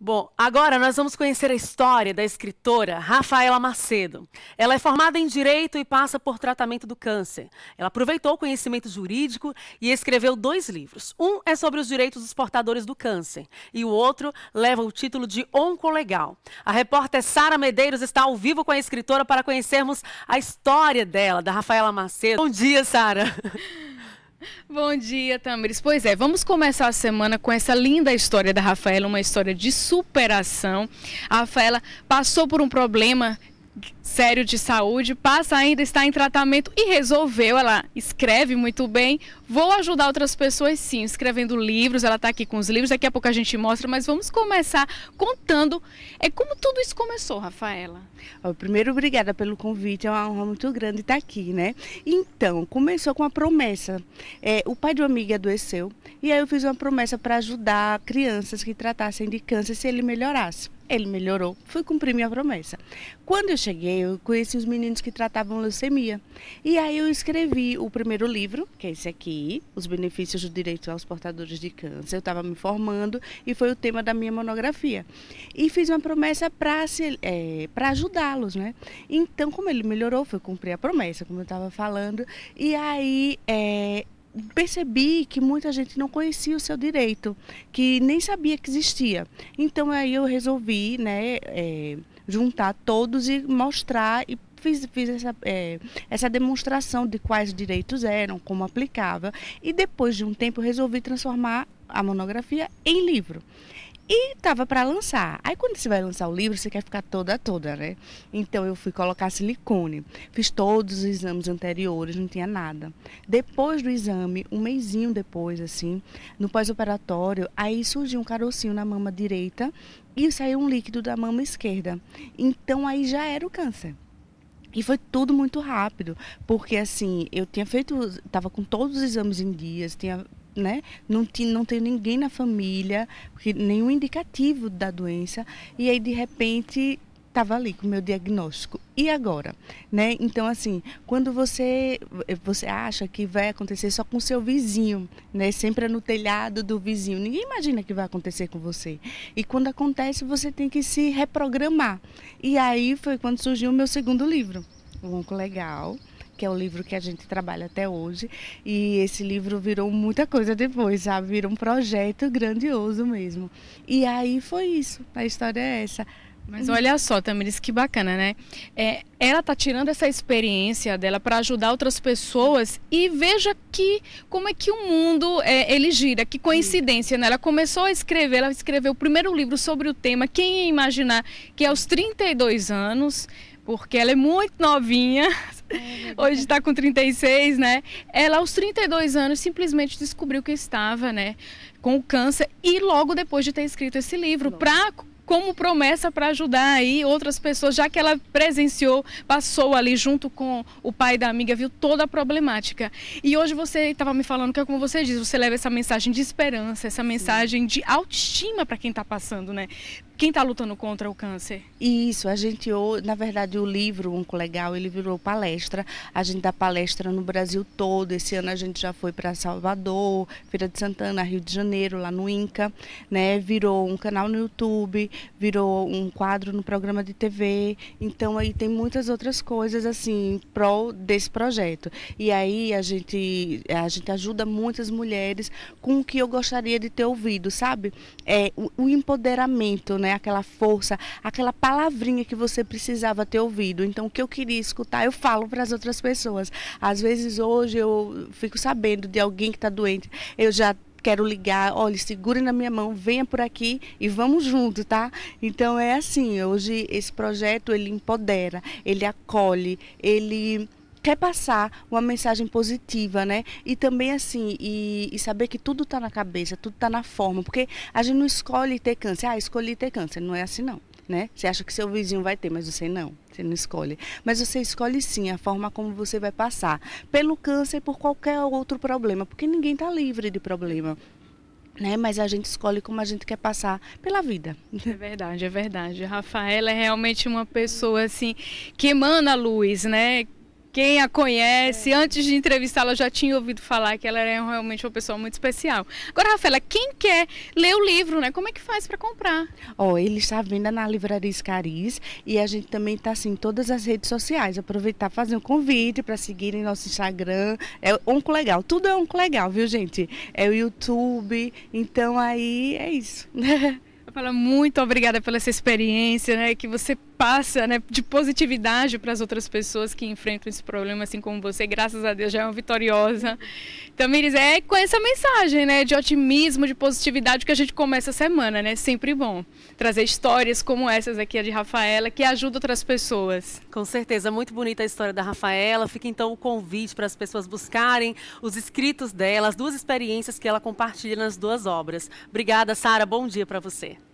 Bom, agora nós vamos conhecer a história da escritora Rafaela Macedo. Ela é formada em Direito e passa por tratamento do câncer. Ela aproveitou o conhecimento jurídico e escreveu dois livros. Um é sobre os direitos dos portadores do câncer e o outro leva o título de Oncolegal. A repórter Sara Medeiros está ao vivo com a escritora para conhecermos a história dela, da Rafaela Macedo. Bom dia, Sara. Bom dia, Tamiris. Pois é, vamos começar a semana com essa linda história da Rafaela, uma história de superação. A Rafaela passou por um problema sério de saúde, passa ainda, está em tratamento e resolveu. Ela escreve muito bem Vou ajudar outras pessoas, sim, escrevendo livros. Ela está aqui com os livros, daqui a pouco a gente mostra, mas vamos começar contando é, como tudo isso começou, Rafaela. primeiro, obrigada pelo convite, é uma honra muito grande estar aqui, né? Então, começou com uma promessa. É, o pai de uma amiga adoeceu e aí eu fiz uma promessa para ajudar crianças que tratassem de câncer se ele melhorasse. Ele melhorou, fui cumprir minha promessa. Quando eu cheguei, eu conheci os meninos que tratavam leucemia. E aí eu escrevi o primeiro livro, que é esse aqui, os benefícios do direito aos portadores de câncer, eu estava me formando e foi o tema da minha monografia. E fiz uma promessa para é, ajudá-los, né? Então, como ele melhorou, foi cumprir a promessa, como eu estava falando, e aí é, percebi que muita gente não conhecia o seu direito, que nem sabia que existia. Então aí eu resolvi né, é, juntar todos e mostrar e fiz, fiz essa, é, essa demonstração de quais direitos eram, como aplicava, e depois de um tempo resolvi transformar a monografia em livro. E tava para lançar. Aí quando você vai lançar o livro, você quer ficar toda toda, né? Então eu fui colocar silicone. Fiz todos os exames anteriores, não tinha nada. Depois do exame, um mêsinho depois, assim, no pós-operatório, aí surgiu um carocinho na mama direita e saiu um líquido da mama esquerda. Então aí já era o câncer. E foi tudo muito rápido, porque assim, eu tinha feito, estava com todos os exames em dias, tinha né? Não, tinha, não tem ninguém na família, nenhum indicativo da doença. E aí, de repente, estava ali com o meu diagnóstico. E agora? Né? Então, assim, quando você, você acha que vai acontecer só com seu vizinho, né? sempre é no telhado do vizinho, ninguém imagina que vai acontecer com você. E quando acontece, você tem que se reprogramar. E aí foi quando surgiu o meu segundo livro. Lonco Legal, que é o livro que a gente trabalha até hoje. E esse livro virou muita coisa depois, sabe? Virou um projeto grandioso mesmo. E aí foi isso, a história é essa. Mas olha só, Tamiris, que bacana, né? É, ela tá tirando essa experiência dela para ajudar outras pessoas e veja que como é que o mundo é, ele gira, que coincidência, né? Ela começou a escrever, ela escreveu o primeiro livro sobre o tema, quem ia imaginar que é aos 32 anos porque ela é muito novinha. É Hoje está com 36, né? Ela, aos 32 anos, simplesmente descobriu que estava, né, com o câncer e logo depois de ter escrito esse livro, para como promessa para ajudar aí outras pessoas, já que ela presenciou, passou ali junto com o pai da amiga, viu toda a problemática. E hoje você estava me falando que é como você diz, você leva essa mensagem de esperança, essa mensagem de autoestima para quem está passando, né? quem está lutando contra o câncer. Isso, a gente, na verdade, o livro Legal, ele virou palestra. A gente dá palestra no Brasil todo. Esse ano a gente já foi para Salvador, Feira de Santana, Rio de Janeiro, lá no Inca, né? Virou um canal no YouTube, virou um quadro no programa de TV. Então aí tem muitas outras coisas assim pro desse projeto. E aí a gente a gente ajuda muitas mulheres com o que eu gostaria de ter ouvido, sabe? É o, o empoderamento, né? né? Aquela força, aquela palavrinha que você precisava ter ouvido. Então, o que eu queria escutar, eu falo para as outras pessoas. Às vezes, hoje, eu fico sabendo de alguém que está doente. Eu já quero ligar, olha, segure na minha mão, venha por aqui e vamos junto, tá? Então é assim, hoje esse projeto ele empodera, ele acolhe, ele quer passar uma mensagem positiva, né? E também assim, e, e saber que tudo está na cabeça, tudo está na forma, porque a gente não escolhe ter câncer. Ah, escolhi ter câncer, não é assim não, né? Você acha que seu vizinho vai ter, mas você não, você não escolhe. Mas você escolhe sim a forma como você vai passar, pelo câncer e por qualquer outro problema, porque ninguém está livre de problema. Né? Mas a gente escolhe como a gente quer passar pela vida. É verdade, é verdade. A Rafaela é realmente uma pessoa assim que emana luz, né? Quem a conhece, é. antes de entrevistá-la, já tinha ouvido falar que ela é realmente uma pessoa muito especial. Agora, Rafaela, quem quer ler o livro, né? Como é que faz para comprar? Ó, oh, ele está à venda na Livraria Escariz e a gente também está assim, em todas as redes sociais. Aproveitar, fazer um convite para seguirem nosso Instagram. É Onco Legal, tudo é Onco Legal, viu, gente? É o YouTube, então aí é isso. Rafaela, muito obrigada pela essa experiência, né? Que você passa né, de positividade para as outras pessoas que enfrentam esse problema, assim como você, graças a Deus já é uma vitoriosa. Então, Miris, é com essa mensagem né, de otimismo, de positividade que a gente começa a semana, né? Sempre bom trazer histórias como essas aqui, a de Rafaela, que ajuda outras pessoas. Com certeza, muito bonita a história da Rafaela. Fica então o convite para as pessoas buscarem os escritos dela, as duas experiências que ela compartilha nas duas obras. Obrigada, Sara. Bom dia para você.